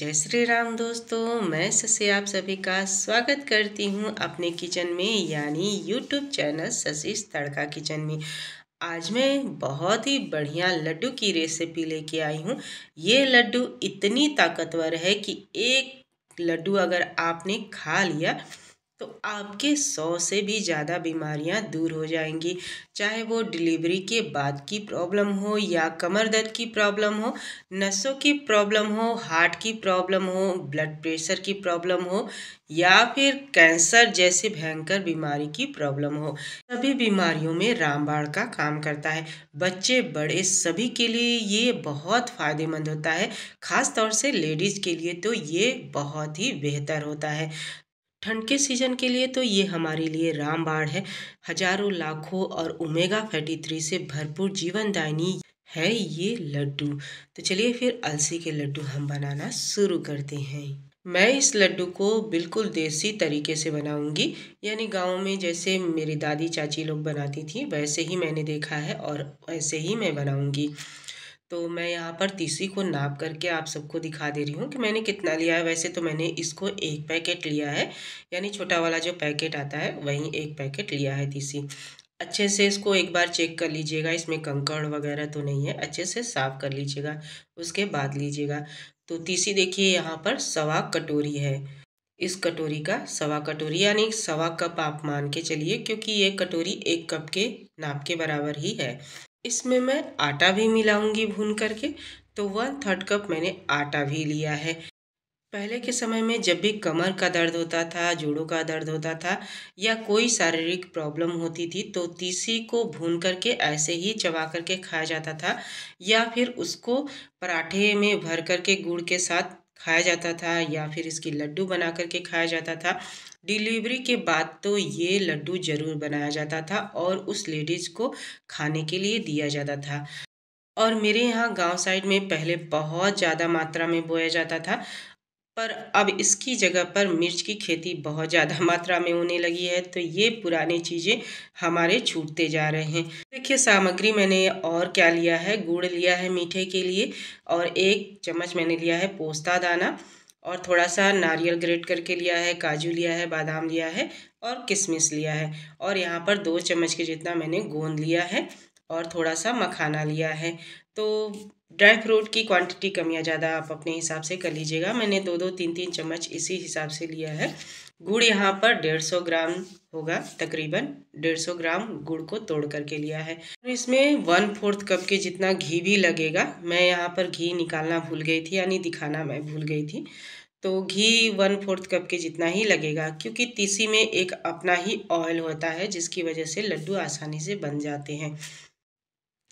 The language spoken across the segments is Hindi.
जय श्री राम दोस्तों मैं शशि आप सभी का स्वागत करती हूँ अपने किचन में यानी यूट्यूब चैनल ससी तड़का किचन में आज मैं बहुत ही बढ़िया लड्डू की रेसिपी लेके आई हूँ ये लड्डू इतनी ताकतवर है कि एक लड्डू अगर आपने खा लिया तो आपके सौ से भी ज़्यादा बीमारियां दूर हो जाएंगी चाहे वो डिलीवरी के बाद की प्रॉब्लम हो या कमर दर्द की प्रॉब्लम हो नसों की प्रॉब्लम हो हार्ट की प्रॉब्लम हो ब्लड प्रेशर की प्रॉब्लम हो या फिर कैंसर जैसे भयंकर बीमारी की प्रॉब्लम हो सभी बीमारियों में रामबाण का काम करता है बच्चे बड़े सभी के लिए ये बहुत फ़ायदेमंद होता है ख़ास तौर से लेडीज़ के लिए तो ये बहुत ही बेहतर होता है ठंड के सीज़न के लिए तो ये हमारे लिए रामबाण है हजारों लाखों और ओमेगा फैटी थ्री से भरपूर जीवनदायिनी है ये लड्डू तो चलिए फिर अलसी के लड्डू हम बनाना शुरू करते हैं मैं इस लड्डू को बिल्कुल देसी तरीके से बनाऊंगी यानी गाँव में जैसे मेरी दादी चाची लोग बनाती थी वैसे ही मैंने देखा है और ऐसे ही मैं बनाऊंगी तो मैं यहाँ पर तीसी को नाप करके आप सबको दिखा दे रही हूँ कि मैंने कितना लिया है वैसे तो मैंने इसको एक पैकेट लिया है यानी छोटा वाला जो पैकेट आता है वहीं एक पैकेट लिया है तीसी अच्छे से इसको एक बार चेक कर लीजिएगा इसमें कंकड़ वगैरह तो नहीं है अच्छे से साफ़ कर लीजिएगा उसके बाद लीजिएगा तो तीसरी देखिए यहाँ पर सवा कटोरी है इस कटोरी का सवा कटोरी यानी सवा कप आप मान के चलिए क्योंकि ये कटोरी एक कप के नाप के बराबर ही है इसमें मैं आटा भी मिलाऊंगी भून करके तो वन थर्ड कप मैंने आटा भी लिया है पहले के समय में जब भी कमर का दर्द होता था जोड़ों का दर्द होता था या कोई शारीरिक प्रॉब्लम होती थी तो तीसी को भून करके ऐसे ही चबा करके खाया जाता था या फिर उसको पराठे में भर करके गुड़ के साथ खाया जाता था या फिर इसकी लड्डू बना करके खाया जाता था डिलीवरी के बाद तो ये लड्डू ज़रूर बनाया जाता था और उस लेडीज़ को खाने के लिए दिया जाता था और मेरे यहाँ गांव साइड में पहले बहुत ज़्यादा मात्रा में बोया जाता था पर अब इसकी जगह पर मिर्च की खेती बहुत ज़्यादा मात्रा में होने लगी है तो ये पुरानी चीज़ें हमारे छूटते जा रहे हैं देखिए सामग्री मैंने और क्या लिया है गुड़ लिया है मीठे के लिए और एक चम्मच मैंने लिया है पोस्ता दाना और थोड़ा सा नारियल ग्रेट करके लिया है काजू लिया है बादाम लिया है और किशमिश लिया है और यहाँ पर दो चम्मच के जितना मैंने गोंद लिया है और थोड़ा सा मखाना लिया है तो ड्राई फ्रूट की क्वांटिटी कम या ज़्यादा आप अपने हिसाब से कर लीजिएगा मैंने दो दो तीन तीन चम्मच इसी हिसाब से लिया है गुड़ यहाँ पर डेढ़ सौ ग्राम होगा तकरीबन डेढ़ सौ ग्राम गुड़ को तोड़ करके लिया है और इसमें वन फोर्थ कप के जितना घी भी लगेगा मैं यहाँ पर घी निकालना भूल गई थी यानी दिखाना मैं भूल गई थी तो घी वन फोर्थ कप के जितना ही लगेगा क्योंकि तीसी में एक अपना ही ऑयल होता है जिसकी वजह से लड्डू आसानी से बन जाते हैं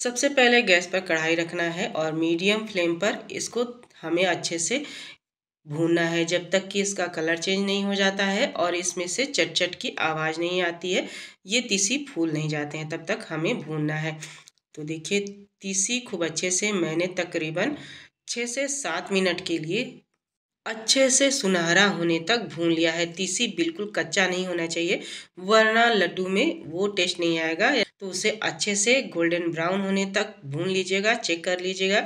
सबसे पहले गैस पर कढ़ाई रखना है और मीडियम फ्लेम पर इसको हमें अच्छे से भूनना है जब तक कि इसका कलर चेंज नहीं हो जाता है और इसमें से चटचट की आवाज़ नहीं आती है ये तीसी फूल नहीं जाते हैं तब तक हमें भूनना है तो देखिए तीसी खूब अच्छे से मैंने तकरीबन छः से सात मिनट के लिए अच्छे से सुनहरा होने तक भून लिया है तीसी बिल्कुल कच्चा नहीं होना चाहिए वरना लड्डू में वो टेस्ट नहीं आएगा तो उसे अच्छे से गोल्डन ब्राउन होने तक भून लीजिएगा चेक कर लीजिएगा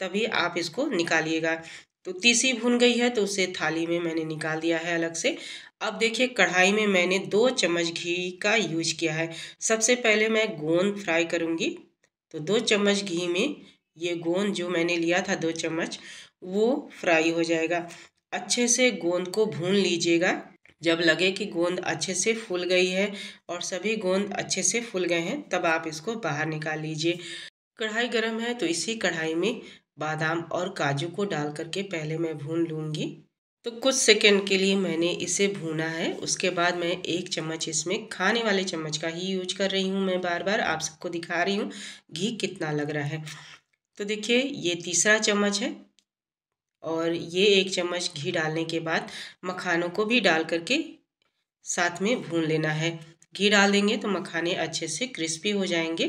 तभी आप इसको निकालिएगा तो तीसी भुन गई है तो उसे थाली में मैंने निकाल दिया है अलग से अब देखिए कढ़ाई में मैंने दो चम्मच घी का यूज किया है सबसे पहले मैं गोंद फ्राई करूँगी तो दो चम्मच घी में ये गोंद जो मैंने लिया था दो चम्मच वो फ्राई हो जाएगा अच्छे से गोंद को भून लीजिएगा जब लगे कि गोंद अच्छे से फूल गई है और सभी गोंद अच्छे से फूल गए हैं तब आप इसको बाहर निकाल लीजिए कढ़ाई गर्म है तो इसी कढ़ाई में बादाम और काजू को डाल करके पहले मैं भून लूँगी तो कुछ सेकंड के लिए मैंने इसे भूना है उसके बाद मैं एक चम्मच इसमें खाने वाले चम्मच का ही यूज कर रही हूँ मैं बार बार आप सबको दिखा रही हूँ घी कितना लग रहा है तो देखिए ये तीसरा चम्मच है और ये एक चम्मच घी डालने के बाद मखानों को भी डाल करके साथ में भून लेना है घी डाल देंगे तो मखाने अच्छे से क्रिस्पी हो जाएंगे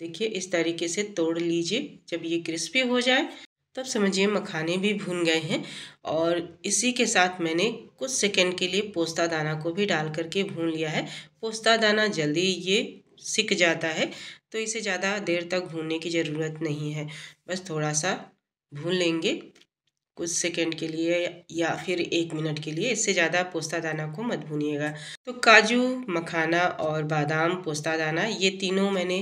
देखिए इस तरीके से तोड़ लीजिए जब ये क्रिस्पी हो जाए तब समझिए मखाने भी भून गए हैं और इसी के साथ मैंने कुछ सेकंड के लिए पोस्ता दाना को भी डाल करके भून लिया है पोस्ता दाना जल्दी ये सिक जाता है तो इसे ज़्यादा देर तक भूनने की ज़रूरत नहीं है बस थोड़ा सा भून लेंगे कुछ सेकंड के लिए या फिर एक मिनट के लिए इससे ज़्यादा पोस्ता दाना को मत भूनिएगा तो काजू मखाना और बादाम पोस्ता दाना ये तीनों मैंने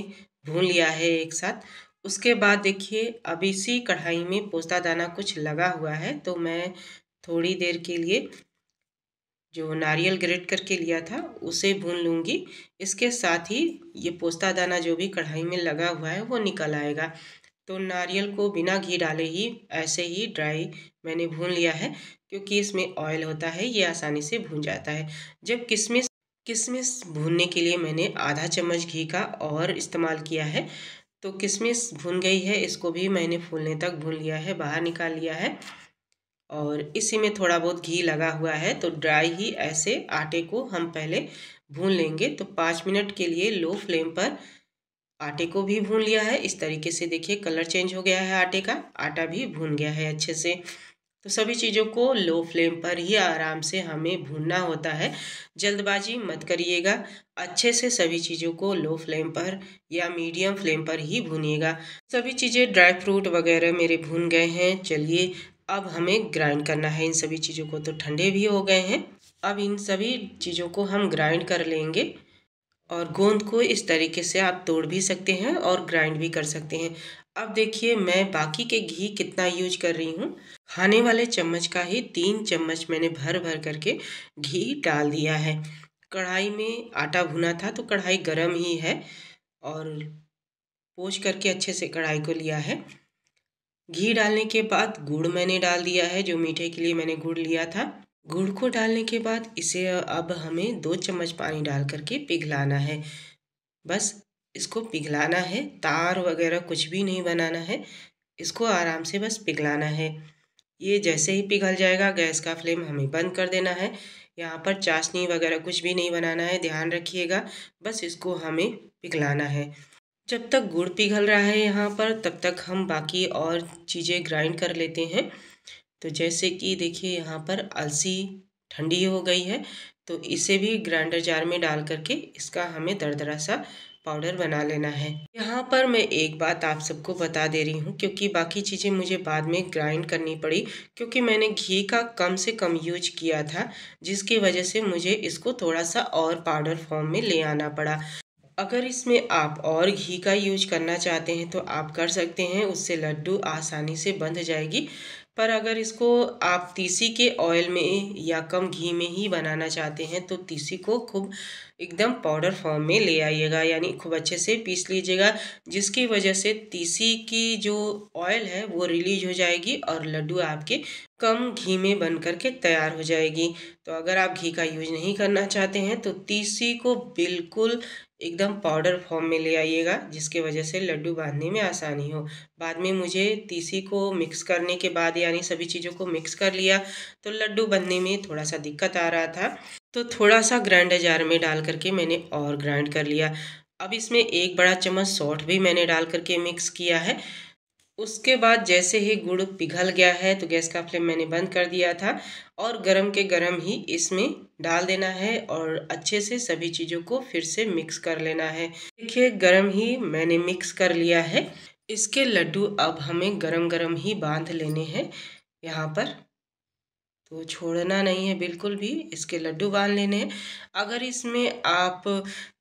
भून लिया है एक साथ उसके बाद देखिए अब इसी कढ़ाई में पोस्ता दाना कुछ लगा हुआ है तो मैं थोड़ी देर के लिए जो नारियल ग्रेट करके लिया था उसे भून लूँगी इसके साथ ही ये पोस्ता दाना जो भी कढ़ाई में लगा हुआ है वो निकल आएगा तो नारियल को बिना घी डाले ही ऐसे ही ड्राई मैंने भून लिया है क्योंकि इसमें ऑयल होता है ये आसानी से भून जाता है जब किशमिश किशमिश भूनने के लिए मैंने आधा चम्मच घी का और इस्तेमाल किया है तो किशमिश भून गई है इसको भी मैंने फूलने तक भून लिया है बाहर निकाल लिया है और इसी में थोड़ा बहुत घी लगा हुआ है तो ड्राई ही ऐसे आटे को हम पहले भून लेंगे तो पाँच मिनट के लिए लो फ्लेम पर आटे को भी भून लिया है इस तरीके से देखिए कलर चेंज हो गया है आटे का आटा भी भून गया है अच्छे से तो सभी चीज़ों को लो फ्लेम पर ही आराम से हमें भूनना होता है जल्दबाजी मत करिएगा अच्छे से सभी चीज़ों को लो फ्लेम पर या मीडियम फ्लेम पर ही भूनिएगा सभी चीज़ें ड्राई फ्रूट वगैरह मेरे भून गए हैं चलिए अब हमें ग्राइंड करना है इन सभी चीज़ों को तो ठंडे भी हो गए हैं अब इन सभी चीज़ों को हम ग्राइंड कर लेंगे और गोंद को इस तरीके से आप तोड़ भी सकते हैं और ग्राइंड भी कर सकते हैं अब देखिए मैं बाकी के घी कितना यूज कर रही हूँ खाने वाले चम्मच का ही तीन चम्मच मैंने भर भर करके घी डाल दिया है कढ़ाई में आटा भुना था तो कढ़ाई गर्म ही है और पोछ करके अच्छे से कढ़ाई को लिया है घी डालने के बाद गुड़ मैंने डाल दिया है जो मीठे के लिए मैंने गुड़ लिया था गुड़ को डालने के बाद इसे अब हमें दो चम्मच पानी डाल करके पिघलाना है बस इसको पिघलाना है तार वगैरह कुछ भी नहीं बनाना है इसको आराम से बस पिघलाना है ये जैसे ही पिघल जाएगा गैस का फ्लेम हमें बंद कर देना है यहाँ पर चाशनी वगैरह कुछ भी नहीं बनाना है ध्यान रखिएगा बस इसको हमें पिघलाना है जब तक गुड़ पिघल रहा है यहाँ पर तब तक हम बाकी और चीज़ें ग्राइंड कर लेते हैं तो जैसे कि देखिए यहाँ पर अलसी ठंडी हो गई है तो इसे भी ग्राइंडर जार में डाल करके इसका हमें दरदरा सा पाउडर बना लेना है यहाँ पर मैं एक बात आप सबको बता दे रही हूँ क्योंकि बाकी चीज़ें मुझे बाद में ग्राइंड करनी पड़ी क्योंकि मैंने घी का कम से कम यूज किया था जिसकी वजह से मुझे इसको थोड़ा सा और पाउडर फॉर्म में ले आना पड़ा अगर इसमें आप और घी का यूज करना चाहते हैं तो आप कर सकते हैं उससे लड्डू आसानी से बंध जाएगी पर अगर इसको आप तीसी के ऑयल में या कम घी में ही बनाना चाहते हैं तो तीसी को खूब एकदम पाउडर फॉर्म में ले आइएगा यानी खूब अच्छे से पीस लीजिएगा जिसकी वजह से तीसी की जो ऑयल है वो रिलीज हो जाएगी और लड्डू आपके कम घी में बन करके तैयार हो जाएगी तो अगर आप घी का यूज नहीं करना चाहते हैं तो तीसी को बिल्कुल एकदम पाउडर फॉर्म में ले आइएगा जिसके वजह से लड्डू बांधने में आसानी हो बाद में मुझे तीसी को मिक्स करने के बाद यानी सभी चीज़ों को मिक्स कर लिया तो लड्डू बनने में थोड़ा सा दिक्कत आ रहा था तो थोड़ा सा ग्राइंडर जार में डाल करके मैंने और ग्राइंड कर लिया अब इसमें एक बड़ा चम्मच सौठ भी मैंने डाल करके मिक्स किया है उसके बाद जैसे ही गुड़ पिघल गया है तो गैस का फ्लेम मैंने बंद कर दिया था और गरम के गरम ही इसमें डाल देना है और अच्छे से सभी चीज़ों को फिर से मिक्स कर लेना है देखिए गरम ही मैंने मिक्स कर लिया है इसके लड्डू अब हमें गरम गरम ही बांध लेने हैं यहाँ पर तो छोड़ना नहीं है बिल्कुल भी इसके लड्डू बांध लेने अगर इसमें आप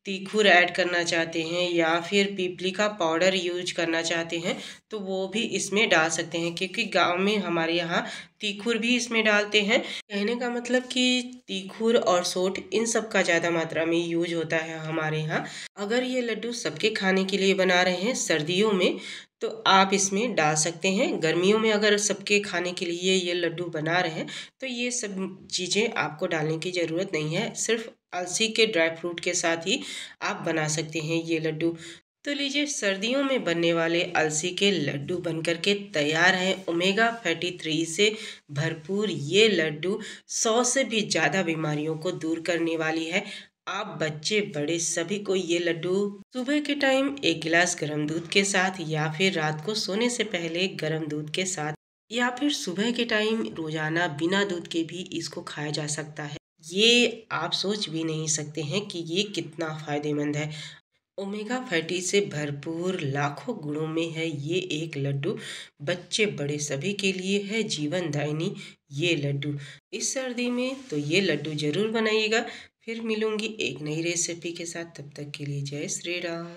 तीखुर ऐड करना चाहते हैं या फिर पीपली का पाउडर यूज करना चाहते हैं तो वो भी इसमें डाल सकते हैं क्योंकि गांव में हमारे यहाँ तीखुर भी इसमें डालते हैं कहने का मतलब कि तीखुर और सोट इन सब का ज़्यादा मात्रा में यूज होता है हमारे यहाँ अगर ये लड्डू सबके खाने के लिए बना रहे हैं सर्दियों में तो आप इसमें डाल सकते हैं गर्मियों में अगर सबके खाने के लिए ये लड्डू बना रहे हैं तो ये सब चीज़ें आपको डालने की ज़रूरत नहीं है सिर्फ अलसी के ड्राई फ्रूट के साथ ही आप बना सकते हैं ये लड्डू तो लीजिए सर्दियों में बनने वाले अलसी के लड्डू बन कर के तैयार हैं ओमेगा फैटी थ्री से भरपूर ये लड्डू सौ से भी ज़्यादा बीमारियों को दूर करने वाली है आप बच्चे बड़े सभी को ये लड्डू सुबह के टाइम एक गिलास गर्म दूध के साथ या फिर रात को सोने से पहले गर्म दूध के साथ या फिर सुबह के टाइम रोजाना बिना दूध के भी इसको खाया जा सकता है ये आप सोच भी नहीं सकते हैं कि ये कितना फ़ायदेमंद है ओमेगा फैटी से भरपूर लाखों गुणों में है ये एक लड्डू बच्चे बड़े सभी के लिए है जीवन दायनी ये लड्डू इस सर्दी में तो ये लड्डू ज़रूर बनाइएगा फिर मिलूंगी एक नई रेसिपी के साथ तब तक के लिए जय श्री राम